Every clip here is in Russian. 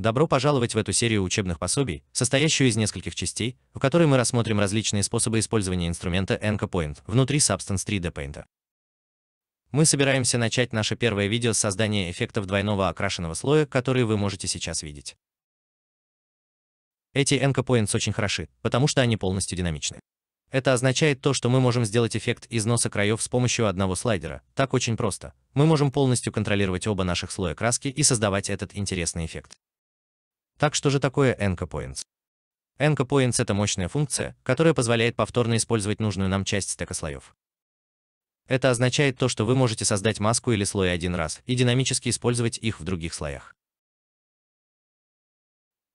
Добро пожаловать в эту серию учебных пособий, состоящую из нескольких частей, в которой мы рассмотрим различные способы использования инструмента Enco Point внутри Substance 3D Paint. Мы собираемся начать наше первое видео с создания эффектов двойного окрашенного слоя, который вы можете сейчас видеть. Эти Enco Points очень хороши, потому что они полностью динамичны. Это означает то, что мы можем сделать эффект износа краев с помощью одного слайдера. Так очень просто. Мы можем полностью контролировать оба наших слоя краски и создавать этот интересный эффект. Так что же такое Enco Points? Enco Points – это мощная функция, которая позволяет повторно использовать нужную нам часть стека слоев. Это означает то, что вы можете создать маску или слой один раз и динамически использовать их в других слоях.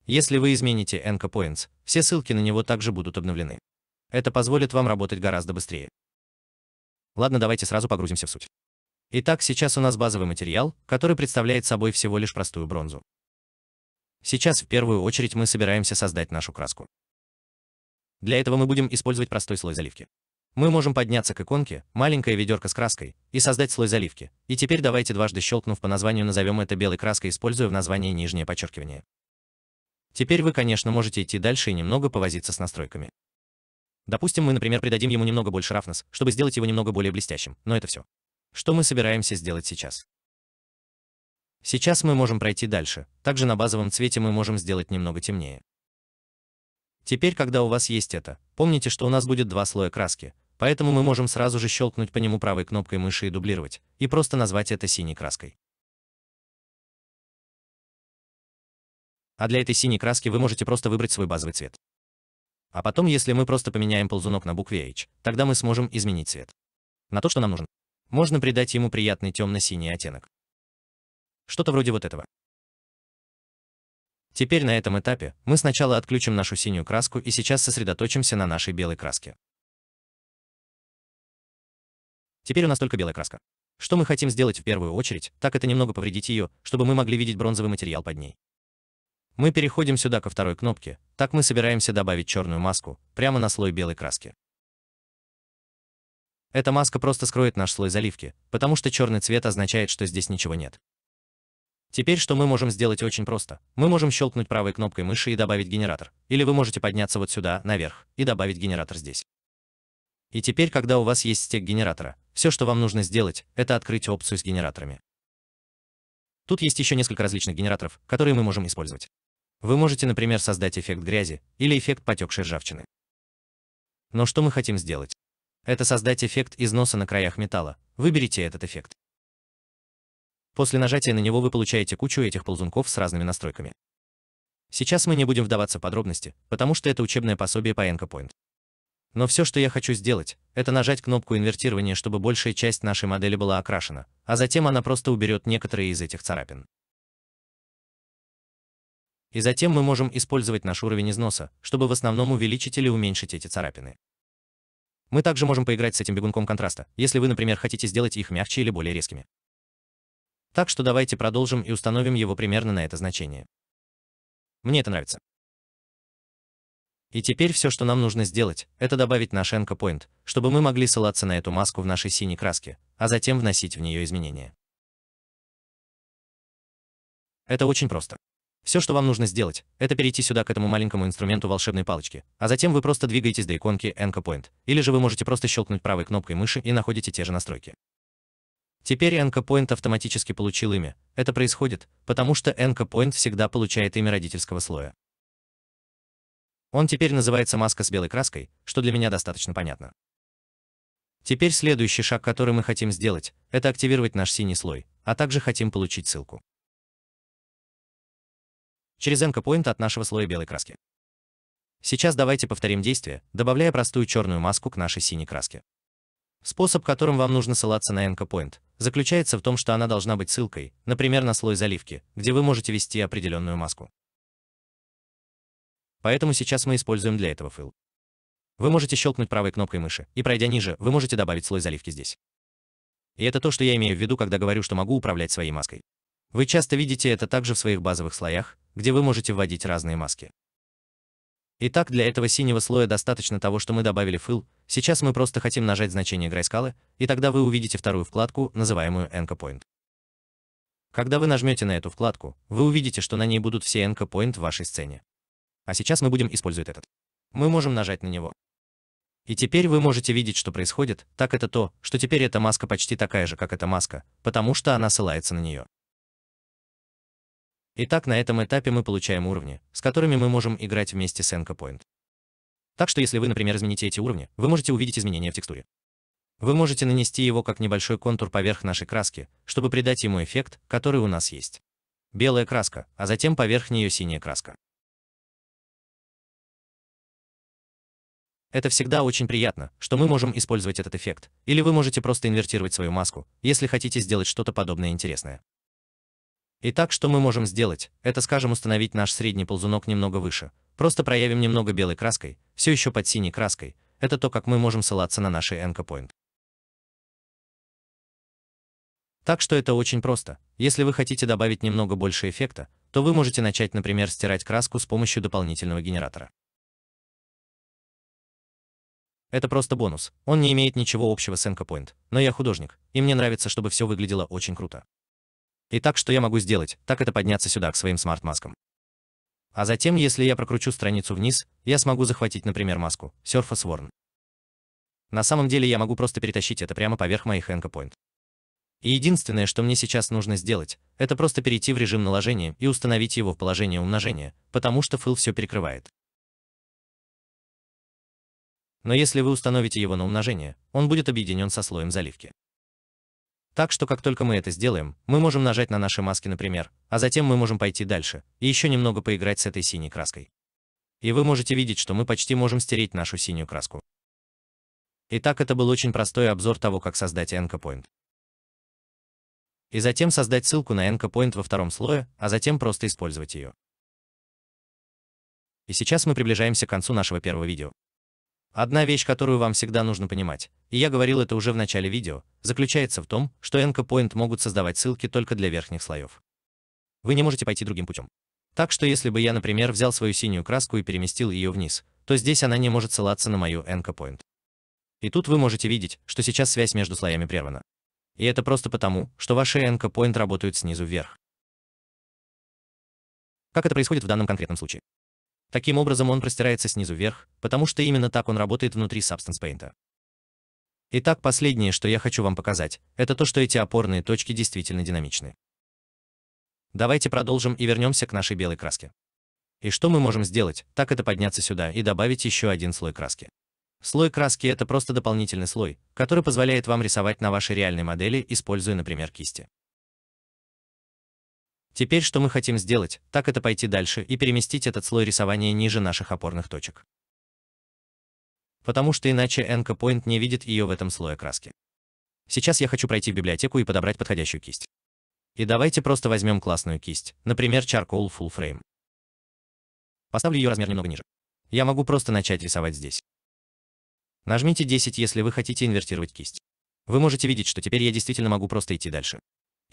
Если вы измените Enco Points, все ссылки на него также будут обновлены. Это позволит вам работать гораздо быстрее. Ладно, давайте сразу погрузимся в суть. Итак, сейчас у нас базовый материал, который представляет собой всего лишь простую бронзу. Сейчас в первую очередь мы собираемся создать нашу краску. Для этого мы будем использовать простой слой заливки. Мы можем подняться к иконке «Маленькое ведерко с краской» и создать слой заливки. И теперь давайте дважды щелкнув по названию назовем это белой краской, используя в названии нижнее подчеркивание. Теперь вы, конечно, можете идти дальше и немного повозиться с настройками. Допустим, мы, например, придадим ему немного больше рафнес, чтобы сделать его немного более блестящим, но это все. Что мы собираемся сделать сейчас? Сейчас мы можем пройти дальше, также на базовом цвете мы можем сделать немного темнее. Теперь, когда у вас есть это, помните, что у нас будет два слоя краски, поэтому мы можем сразу же щелкнуть по нему правой кнопкой мыши и дублировать, и просто назвать это синей краской. А для этой синей краски вы можете просто выбрать свой базовый цвет. А потом, если мы просто поменяем ползунок на букве H, тогда мы сможем изменить цвет. На то, что нам нужно. Можно придать ему приятный темно-синий оттенок. Что-то вроде вот этого. Теперь на этом этапе мы сначала отключим нашу синюю краску и сейчас сосредоточимся на нашей белой краске. Теперь у нас только белая краска. Что мы хотим сделать в первую очередь, так это немного повредить ее, чтобы мы могли видеть бронзовый материал под ней. Мы переходим сюда ко второй кнопке, так мы собираемся добавить черную маску, прямо на слой белой краски. Эта маска просто скроет наш слой заливки, потому что черный цвет означает, что здесь ничего нет. Теперь что мы можем сделать очень просто. Мы можем щелкнуть правой кнопкой мыши и добавить генератор. Или вы можете подняться вот сюда, наверх, и добавить генератор здесь. И теперь, когда у вас есть стек генератора, все, что вам нужно сделать, это открыть опцию с генераторами. Тут есть еще несколько различных генераторов, которые мы можем использовать. Вы можете, например, создать эффект грязи или эффект потекшей ржавчины. Но что мы хотим сделать? Это создать эффект износа на краях металла. Выберите этот эффект. После нажатия на него вы получаете кучу этих ползунков с разными настройками. Сейчас мы не будем вдаваться в подробности, потому что это учебное пособие по EncoPoint. Но все, что я хочу сделать, это нажать кнопку инвертирования, чтобы большая часть нашей модели была окрашена, а затем она просто уберет некоторые из этих царапин. И затем мы можем использовать наш уровень износа, чтобы в основном увеличить или уменьшить эти царапины. Мы также можем поиграть с этим бегунком контраста, если вы, например, хотите сделать их мягче или более резкими. Так что давайте продолжим и установим его примерно на это значение. Мне это нравится. И теперь все, что нам нужно сделать, это добавить наш anchor point, чтобы мы могли ссылаться на эту маску в нашей синей краске, а затем вносить в нее изменения. Это очень просто. Все, что вам нужно сделать, это перейти сюда к этому маленькому инструменту волшебной палочки, а затем вы просто двигаетесь до иконки Anchor Point, или же вы можете просто щелкнуть правой кнопкой мыши и находите те же настройки. Теперь nk автоматически получил имя. Это происходит, потому что nk всегда получает имя родительского слоя. Он теперь называется маска с белой краской, что для меня достаточно понятно. Теперь следующий шаг, который мы хотим сделать, это активировать наш синий слой, а также хотим получить ссылку. Через nk от нашего слоя белой краски. Сейчас давайте повторим действие, добавляя простую черную маску к нашей синей краске. Способ, которым вам нужно ссылаться на EncoPoint, заключается в том, что она должна быть ссылкой, например, на слой заливки, где вы можете ввести определенную маску. Поэтому сейчас мы используем для этого фил. Вы можете щелкнуть правой кнопкой мыши, и пройдя ниже, вы можете добавить слой заливки здесь. И это то, что я имею в виду, когда говорю, что могу управлять своей маской. Вы часто видите это также в своих базовых слоях, где вы можете вводить разные маски. Итак, для этого синего слоя достаточно того, что мы добавили fill, сейчас мы просто хотим нажать значение грайскалы, и тогда вы увидите вторую вкладку, называемую Enco Point. Когда вы нажмете на эту вкладку, вы увидите, что на ней будут все Enco Point в вашей сцене. А сейчас мы будем использовать этот. Мы можем нажать на него. И теперь вы можете видеть, что происходит, так это то, что теперь эта маска почти такая же, как эта маска, потому что она ссылается на нее. Итак, на этом этапе мы получаем уровни, с которыми мы можем играть вместе с Enco Point. Так что если вы, например, измените эти уровни, вы можете увидеть изменения в текстуре. Вы можете нанести его как небольшой контур поверх нашей краски, чтобы придать ему эффект, который у нас есть. Белая краска, а затем поверх нее синяя краска. Это всегда очень приятно, что мы можем использовать этот эффект, или вы можете просто инвертировать свою маску, если хотите сделать что-то подобное интересное. Итак, что мы можем сделать, это скажем установить наш средний ползунок немного выше, просто проявим немного белой краской, все еще под синей краской, это то, как мы можем ссылаться на наши anchor point. Так что это очень просто. Если вы хотите добавить немного больше эффекта, то вы можете начать, например, стирать краску с помощью дополнительного генератора. Это просто бонус, он не имеет ничего общего с Anchor Point, но я художник, и мне нравится, чтобы все выглядело очень круто. Итак, что я могу сделать, так это подняться сюда, к своим смарт-маскам. А затем, если я прокручу страницу вниз, я смогу захватить, например, маску Surface Worn. На самом деле я могу просто перетащить это прямо поверх моих Anchor Point. И единственное, что мне сейчас нужно сделать, это просто перейти в режим наложения и установить его в положение умножения, потому что fill все перекрывает. Но если вы установите его на умножение, он будет объединен со слоем заливки. Так что как только мы это сделаем, мы можем нажать на наши маски, например, а затем мы можем пойти дальше и еще немного поиграть с этой синей краской. И вы можете видеть, что мы почти можем стереть нашу синюю краску. Итак, это был очень простой обзор того, как создать Anchor И затем создать ссылку на Anchor во втором слое, а затем просто использовать ее. И сейчас мы приближаемся к концу нашего первого видео. Одна вещь, которую вам всегда нужно понимать, и я говорил это уже в начале видео, заключается в том, что Enco Point могут создавать ссылки только для верхних слоев. Вы не можете пойти другим путем. Так что если бы я, например, взял свою синюю краску и переместил ее вниз, то здесь она не может ссылаться на мою Enco Point. И тут вы можете видеть, что сейчас связь между слоями прервана. И это просто потому, что ваши Enco Point работают снизу вверх. Как это происходит в данном конкретном случае? Таким образом он простирается снизу вверх, потому что именно так он работает внутри Substance Paint. Итак, последнее, что я хочу вам показать, это то, что эти опорные точки действительно динамичны. Давайте продолжим и вернемся к нашей белой краске. И что мы можем сделать, так это подняться сюда и добавить еще один слой краски. Слой краски это просто дополнительный слой, который позволяет вам рисовать на вашей реальной модели, используя, например, кисти. Теперь что мы хотим сделать, так это пойти дальше и переместить этот слой рисования ниже наших опорных точек. Потому что иначе Enco Point не видит ее в этом слое краски. Сейчас я хочу пройти в библиотеку и подобрать подходящую кисть. И давайте просто возьмем классную кисть, например, Charcoal Full Frame. Поставлю ее размер немного ниже. Я могу просто начать рисовать здесь. Нажмите 10, если вы хотите инвертировать кисть. Вы можете видеть, что теперь я действительно могу просто идти дальше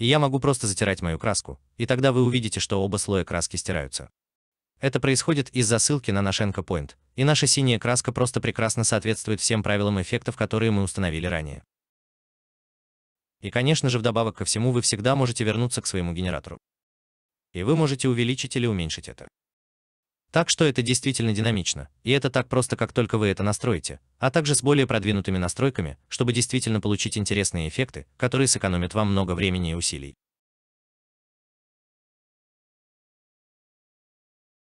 и я могу просто затирать мою краску, и тогда вы увидите, что оба слоя краски стираются. Это происходит из-за ссылки на наш Enco Point, и наша синяя краска просто прекрасно соответствует всем правилам эффектов, которые мы установили ранее. И конечно же вдобавок ко всему вы всегда можете вернуться к своему генератору. И вы можете увеличить или уменьшить это. Так что это действительно динамично, и это так просто, как только вы это настроите, а также с более продвинутыми настройками, чтобы действительно получить интересные эффекты, которые сэкономят вам много времени и усилий.